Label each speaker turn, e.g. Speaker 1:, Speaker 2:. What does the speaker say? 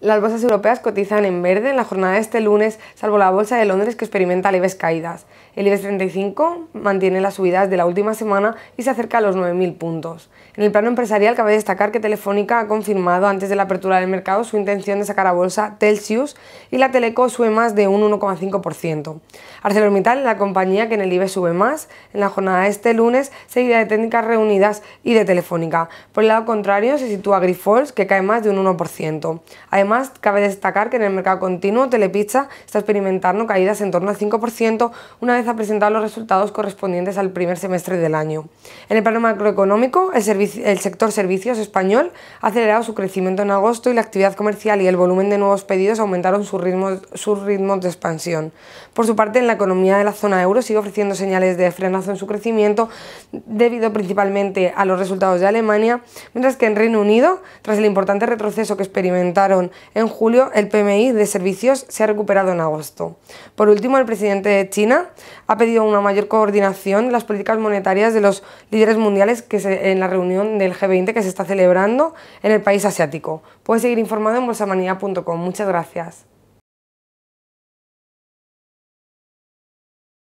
Speaker 1: Las bolsas europeas cotizan en verde en la jornada de este lunes, salvo la bolsa de Londres que experimenta leves caídas. El IBEX 35 mantiene las subidas de la última semana y se acerca a los 9.000 puntos. En el plano empresarial cabe destacar que Telefónica ha confirmado antes de la apertura del mercado su intención de sacar a bolsa Telsius y la Teleco sube más de un 1,5%. ArcelorMittal, la compañía que en el IBEX sube más, en la jornada de este lunes, seguida de Técnicas Reunidas y de Telefónica. Por el lado contrario se sitúa Grifols, que cae más de un 1%. Además, cabe destacar que en el mercado continuo Telepizza está experimentando caídas en torno al 5% una vez ha presentado los resultados correspondientes al primer semestre del año. En el plano macroeconómico, el, sector servicios español ha acelerado su crecimiento en agosto y la actividad comercial y el volumen de nuevos pedidos aumentaron sus ritmos, sus ritmos de expansión. Por su parte, en la economía de la zona euro sigue ofreciendo señales de frenazo en su crecimiento debido principalmente a los resultados de Alemania, mientras que en Reino Unido, tras el importante retroceso que experimentaron en julio, el PMI de servicios se ha recuperado en agosto. Por último, el presidente de China ha pedido una mayor coordinación de las políticas monetarias de los líderes mundiales en la reunión del G20 que se está celebrando en el país asiático. Puedes seguir informado en bolsamanía.com. Muchas gracias.